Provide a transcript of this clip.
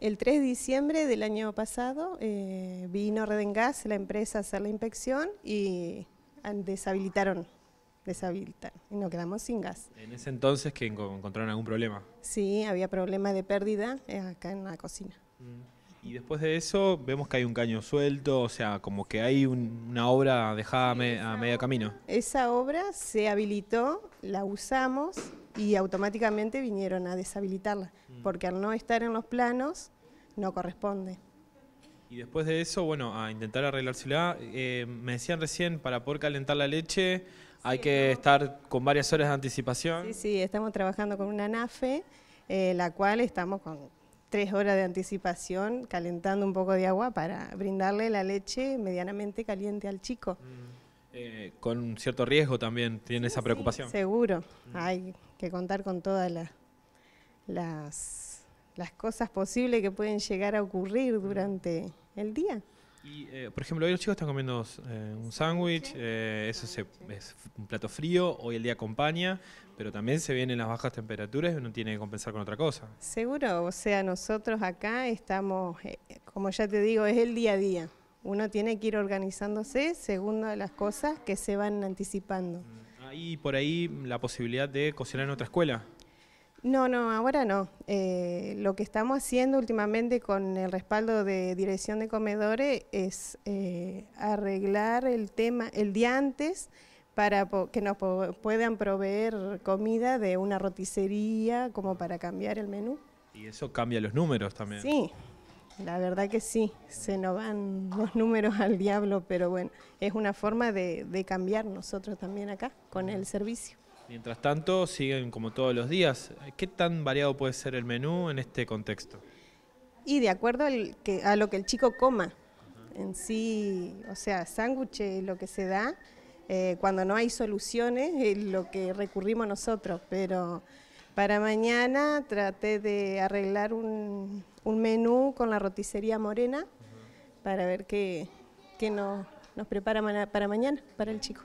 El 3 de diciembre del año pasado eh, vino Redengas, la empresa, a hacer la inspección y ah, deshabilitaron, deshabilitaron y nos quedamos sin gas. ¿En ese entonces que encontraron algún problema? Sí, había problemas de pérdida eh, acá en la cocina. Mm. Y después de eso vemos que hay un caño suelto, o sea, como que hay una obra dejada a medio camino. Esa obra se habilitó, la usamos, y automáticamente vinieron a deshabilitarla, mm. porque al no estar en los planos no corresponde. Y después de eso, bueno, a intentar arreglársela, eh, me decían recién, para poder calentar la leche hay que estar con varias horas de anticipación. Sí, sí, estamos trabajando con una NAFE, eh, la cual estamos con tres horas de anticipación calentando un poco de agua para brindarle la leche medianamente caliente al chico. Mm. Eh, con cierto riesgo también tiene esa preocupación. seguro, mm. hay que contar con todas las, las cosas posibles que pueden llegar a ocurrir mm. durante el día. Y, eh, por ejemplo, hoy los chicos están comiendo eh, un sándwich, eso es un plato frío, hoy el día acompaña, pero también se vienen las bajas temperaturas y uno tiene que compensar con otra cosa. Seguro, o sea, nosotros acá estamos, como ya te digo, es el día a día. Uno tiene que ir organizándose según las cosas que se van anticipando. Mm. ¿Hay ah, por ahí la posibilidad de cocinar en otra escuela? No, no, ahora no. Eh, lo que estamos haciendo últimamente con el respaldo de dirección de comedores es eh, arreglar el tema el día antes para que nos puedan proveer comida de una roticería como para cambiar el menú. Y eso cambia los números también. Sí, la verdad que sí, se nos van los números al diablo, pero bueno, es una forma de, cambiar nosotros también acá con el servicio. Mientras tanto, siguen como todos los días. ¿Qué tan variado puede ser el menú en este contexto? Y de acuerdo a lo que el chico coma. En sí, o sea, sándwiches, lo que se da, eh, cuando no hay soluciones, es lo que recurrimos nosotros, pero para mañana traté de arreglar un, menú con la roticería morena para ver qué, nos, nos prepara para mañana, para el chico.